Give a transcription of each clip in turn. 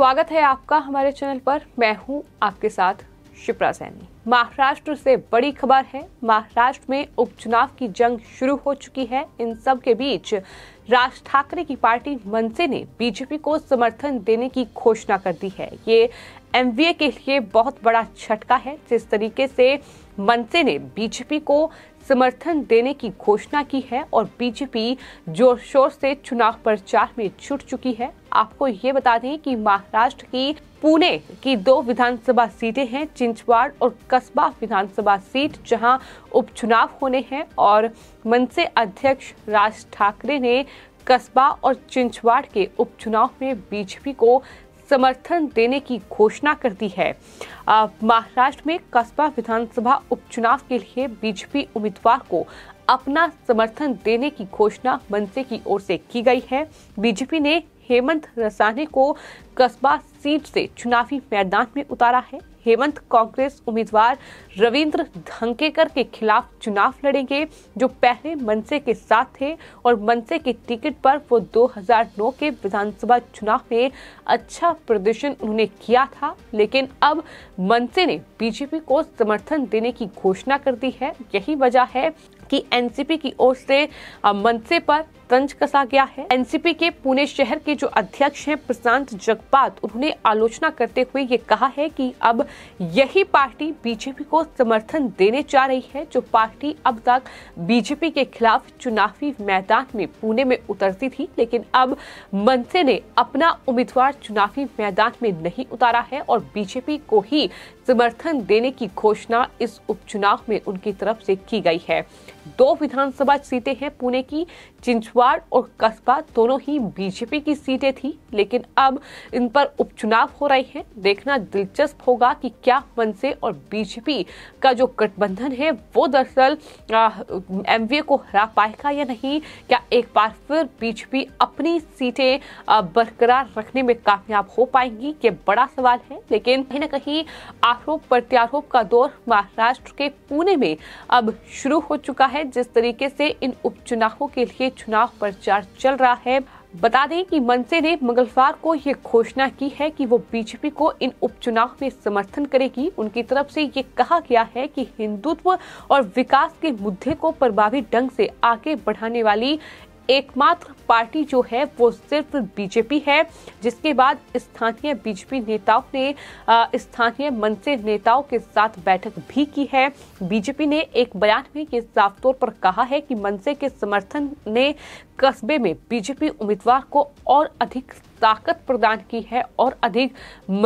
स्वागत है आपका हमारे चैनल पर मैं हूं आपके साथ शिप्रा सैनी महाराष्ट्र से बड़ी खबर है महाराष्ट्र में उपचुनाव की जंग शुरू हो चुकी है इन सब के बीच राज ठाकरे की पार्टी मनसे ने बीजेपी को समर्थन देने की घोषणा कर दी है ये एम के लिए बहुत बड़ा झटका है जिस तरीके से मनसे ने बीजेपी को समर्थन देने की घोषणा की है और बीजेपी जोर शोर से चुनाव प्रचार में छुट चुकी है आपको ये बता दें कि महाराष्ट्र की पुणे की दो विधानसभा सीटें हैं चिंचवाड़ और कस्बा विधानसभा सीट जहां उपचुनाव होने हैं और मनसे अध्यक्ष राज ठाकरे ने कस्बा और चिंचवाड़ के उपचुनाव में बीजेपी को समर्थन देने की घोषणा कर दी है महाराष्ट्र में कस्बा विधानसभा उपचुनाव के लिए बीजेपी उम्मीदवार को अपना समर्थन देने की घोषणा मनसे की ओर से की गई है बीजेपी ने हेमंत रसाने को कस्बा सीट से चुनावी मैदान में उतारा है हेमंत कांग्रेस उम्मीदवार रविंद्र धंकेकर के खिलाफ चुनाव लड़ेंगे जो पहले मनसे के साथ थे और मनसे के टिकट पर वो 2009 के विधानसभा चुनाव में अच्छा प्रदर्शन उन्होंने किया था लेकिन अब मनसे ने बीजेपी को समर्थन देने की घोषणा कर दी है यही वजह है कि एनसीपी की ओर से मनसे पर तंज कसा गया है एनसीपी के पुणे शहर के जो अध्यक्ष हैं प्रशांत जगत बाद उन्होंने आलोचना करते हुए ये कहा है कि अब यही पार्टी बीजेपी को समर्थन देने जा रही है जो पार्टी अब तक बीजेपी के खिलाफ चुनावी मैदान में पुणे में उतरती थी लेकिन अब मनसे ने अपना उम्मीदवार चुनावी मैदान में नहीं उतारा है और बीजेपी को ही समर्थन देने की घोषणा इस उपचुनाव में उनकी तरफ से की गई है दो विधानसभा सीटें हैं पुणे की चिंचवाड़ और कस्बा दोनों ही बीजेपी की सीटें थी लेकिन अब इन पर उपचुनाव हो रहे हैं देखना दिलचस्प होगा कि क्या वन से और बीजेपी का जो गठबंधन है वो दरअसल एम को हरा पाएगा या नहीं क्या एक बार फिर बीजेपी अपनी सीटें बरकरार रखने में कामयाब हो पाएंगी ये बड़ा सवाल है लेकिन कहीं ना कहीं आरोप प्रत्यारोप का दौर महाराष्ट्र के पुणे में अब शुरू हो चुका है जिस तरीके से इन उपचुनावों के लिए चुनाव प्रचार चल रहा है बता दें कि मनसे ने मंगलवार को ये घोषणा की है कि वो बीजेपी को इन उपचुनाव में समर्थन करेगी उनकी तरफ से ये कहा गया है कि हिंदुत्व और विकास के मुद्दे को प्रभावी ढंग से आगे बढ़ाने वाली एकमात्र पार्टी जो है वो सिर्फ बीजेपी है जिसके बाद स्थानीय बीजेपी नेताओं ने स्थानीय मनसे नेताओं के साथ बैठक भी की है बीजेपी ने एक बयान में ये साफ तौर पर कहा है कि मनसे के समर्थन ने कस्बे में बीजेपी उम्मीदवार को और अधिक ताकत प्रदान की है और अधिक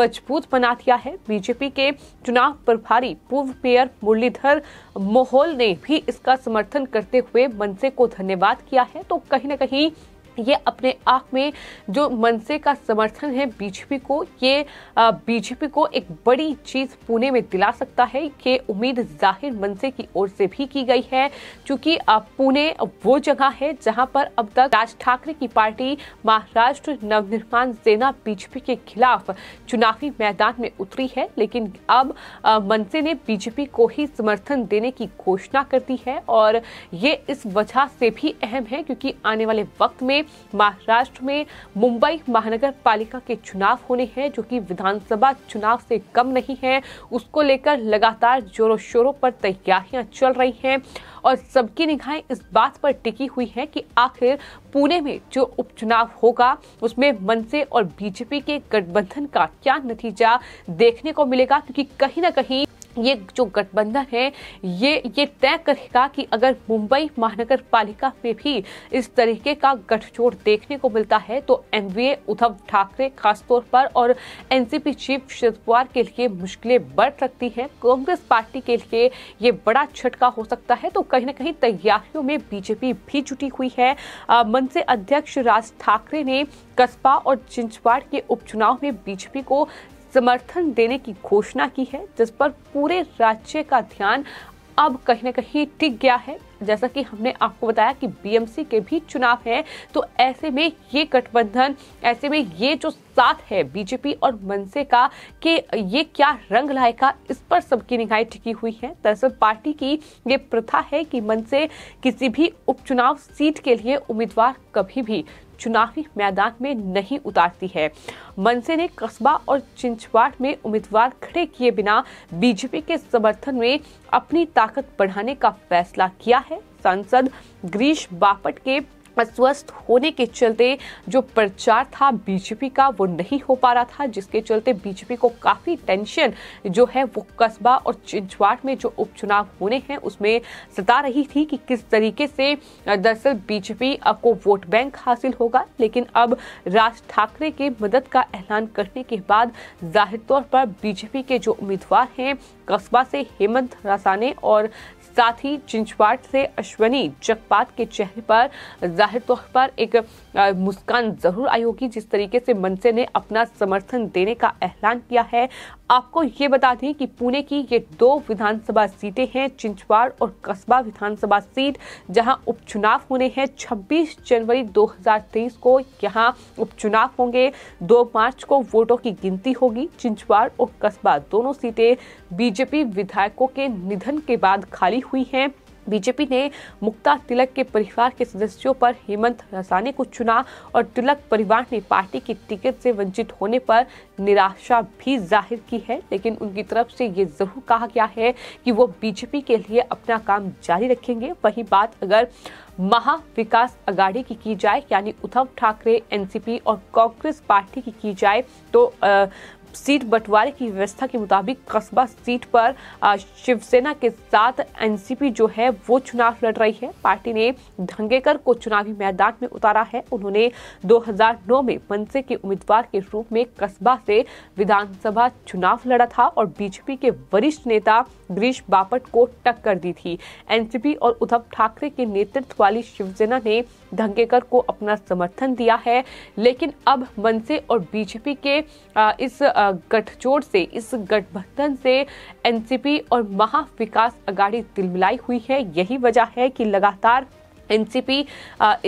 मजबूत बना दिया है बीजेपी के चुनाव प्रभारी पूर्व मेयर मुरलीधर मोहोल ने भी इसका समर्थन करते हुए मनसे को धन्यवाद किया है तो कहीं ना कहीं ये अपने आप में जो मनसे का समर्थन है बीजेपी को ये बीजेपी को एक बड़ी चीज पुणे में दिला सकता है कि उम्मीद जाहिर मनसे की ओर से भी की गई है क्योंकि पुणे वो जगह है जहां पर अब तक राज ठाकरे की पार्टी महाराष्ट्र नवनिर्माण सेना बीजेपी के खिलाफ चुनावी मैदान में उतरी है लेकिन अब मनसे ने बीजेपी को ही समर्थन देने की घोषणा कर दी है और ये इस वजह से भी अहम है क्योंकि आने वाले वक्त में महाराष्ट्र में मुंबई महानगर पालिका के चुनाव होने हैं जो कि विधानसभा चुनाव से कम नहीं है उसको लेकर लगातार जोरों शोरों पर तैयारियां चल रही हैं और सबकी निगाहें इस बात पर टिकी हुई हैं कि आखिर पुणे में जो उपचुनाव होगा उसमें मनसे और बीजेपी के गठबंधन का क्या नतीजा देखने को मिलेगा क्योंकि कहीं ना कहीं ये जो गठबंधन है ये ये तय करेगा कि अगर मुंबई महानगर पालिका में भी इस तरीके का गठजोड़ देखने को मिलता है तो एमवीए उद्धव ठाकरे खासतौर पर और एनसीपी चीफ शरद पवार के लिए मुश्किलें बढ़ सकती हैं कांग्रेस पार्टी के लिए ये बड़ा झटका हो सकता है तो कहीं ना कहीं तैयारियों में बीजेपी भी जुटी हुई है मनसे अध्यक्ष राज ठाकरे ने कस्बा और चिंचवाड़ के उपचुनाव में बीजेपी को समर्थन देने की घोषणा की है जिस पर पूरे राज्य का ध्यान अब कहीं ना कहीं टिक गया है जैसा कि हमने आपको बताया कि बीएमसी के भी चुनाव हैं तो ऐसे में ये गठबंधन ऐसे में ये जो साथ है बीजेपी और मनसे का कि ये क्या रंग लाएगा इस पर सबकी निगाहें टिकी हुई है दरअसल पार्टी की ये प्रथा है कि मनसे किसी भी उपचुनाव सीट के लिए उम्मीदवार कभी भी चुनावी मैदान में नहीं उतारती है मनसे ने कस्बा और चिंचवाड़ में उम्मीदवार खड़े किए बिना बीजेपी के समर्थन में अपनी ताकत बढ़ाने का फैसला किया है सांसद गिरीश बापट के अस्वस्थ होने के चलते जो प्रचार था बीजेपी का वो नहीं हो पा रहा था जिसके चलते बीजेपी को काफ़ी टेंशन जो है वो कस्बा और चिंचवाड़ में जो उपचुनाव होने हैं उसमें सता रही थी कि किस तरीके से दरअसल बीजेपी को वोट बैंक हासिल होगा लेकिन अब राज ठाकरे के मदद का ऐलान करने के बाद जाहिर तौर पर बीजेपी के जो उम्मीदवार हैं कस्बा से हेमंत रासाने और साथ ही चिंचवाड़ से अश्वनी जगपात के चेहरे पर जाहिर तौर पर एक मुस्कान जरूर आई होगी जिस तरीके से मनसे ने अपना समर्थन देने का ऐलान किया है आपको ये बता दें कि पुणे की ये दो विधानसभा सीटें हैं चिंचवाड़ और कस्बा विधानसभा सीट जहां उपचुनाव होने हैं 26 जनवरी 2023 को यहां उपचुनाव होंगे 2 मार्च को वोटों की गिनती होगी चिंचवाड़ और कस्बा दोनों सीटें बी बीजेपी विधायकों के निधन के बाद खाली हुई हैं बीजेपी ने मुक्ता तिलक के परिवार के सदस्यों पर हेमंत रसानी को चुना और तिलक परिवार ने पार्टी की टिकट से वंचित होने पर निराशा भी जाहिर की है लेकिन उनकी तरफ से ये जरूर कहा गया है कि वो बीजेपी के लिए अपना काम जारी रखेंगे वही बात अगर महा विकास अगाड़ी की की जाए यानी उद्धव ठाकरे एनसीपी और कांग्रेस पार्टी की की जाए तो सीट बंटवारे की व्यवस्था के मुताबिक कस्बा सीट पर शिवसेना के साथ एनसीपी जो है वो चुनाव लड़ रही है पार्टी ने धंगेकर को चुनावी मैदान में उतारा है उन्होंने 2009 में मनसे के उम्मीदवार के रूप में कस्बा से विधानसभा चुनाव लड़ा था और बीजेपी के वरिष्ठ नेता गिरीश बापट को टक्कर दी थी एनसीपी और उद्धव ठाकरे के नेतृत्व वाली शिवसेना ने धंगेकर को अपना समर्थन दिया है लेकिन अब मनसे और बीजेपी के इस गठजोड़ से इस गठबंधन से एनसीपी और महाविकास अगाड़ी तिलमिलाई हुई है यही वजह है कि लगातार एनसीपी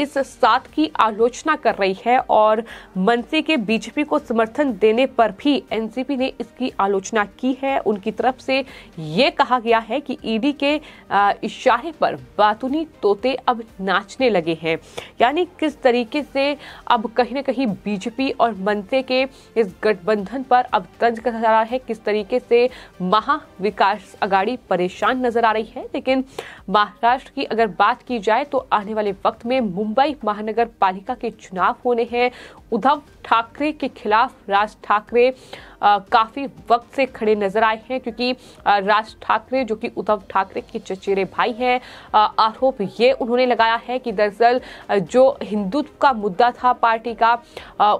इस साथ की आलोचना कर रही है और मनसे के बीजेपी को समर्थन देने पर भी एनसीपी ने इसकी आलोचना की है उनकी तरफ से ये कहा गया है कि ईडी के इशारे पर बातूनी तोते अब नाचने लगे हैं यानी किस तरीके से अब कहीं ना कहीं बीजेपी और मनसे के इस गठबंधन पर अब तंज कसा रहा है किस तरीके से महा विकास अगाड़ी परेशान नजर आ रही है लेकिन महाराष्ट्र की अगर बात की जाए तो आने वाले वक्त में मुंबई महानगर पालिका के चुनाव होने हैं उद्धव ठाकरे के खिलाफ राज ठाकरे काफ़ी वक्त से खड़े नजर आए हैं क्योंकि राज ठाकरे जो कि उद्धव ठाकरे के चचेरे भाई हैं आरोप ये उन्होंने लगाया है कि दरअसल जो हिंदुत्व का मुद्दा था पार्टी का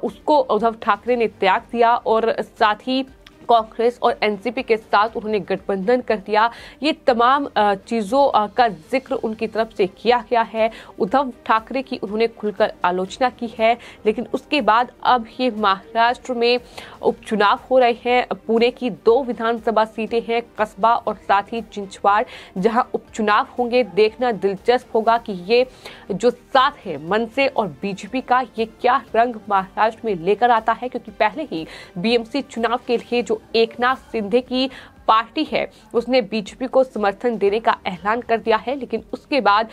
उसको उद्धव ठाकरे ने त्याग दिया और साथ ही कांग्रेस और एनसीपी के साथ उन्होंने गठबंधन कर दिया ये तमाम चीज़ों का जिक्र उनकी तरफ से किया गया है उद्धव ठाकरे की उन्होंने खुलकर आलोचना की है लेकिन उसके बाद अब ये महाराष्ट्र में उपचुनाव हो रहे हैं पुणे की दो विधानसभा सीटें हैं कस्बा और साथ ही चिंचवाड़ जहां उपचुनाव होंगे देखना दिलचस्प होगा कि ये जो साथ है मनसे और बीजेपी का ये क्या रंग महाराष्ट्र में लेकर आता है क्योंकि पहले ही बीएमसी चुनाव के लिए जो एक एकनाथ सिंधे की पार्टी है उसने बीजेपी को समर्थन देने का ऐलान कर दिया है लेकिन उसके बाद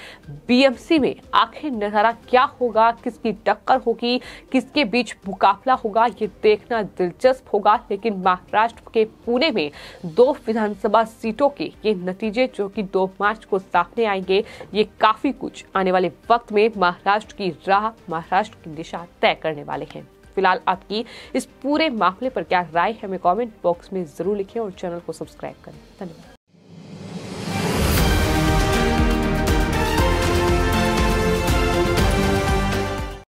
बीएमसी में आखिर नजारा क्या होगा किसकी टक्कर होगी किसके बीच मुकाबला होगा ये देखना दिलचस्प होगा लेकिन महाराष्ट्र के पुणे में दो विधानसभा सीटों के ये नतीजे जो कि दो मार्च को सामने आएंगे ये काफी कुछ आने वाले वक्त में महाराष्ट्र की राह महाराष्ट्र की दिशा तय करने वाले हैं फिलहाल आपकी इस पूरे मामले पर क्या राय है हमें कॉमेंट बॉक्स में ज़रूर लिखें और चैनल को सब्सक्राइब करें धन्यवाद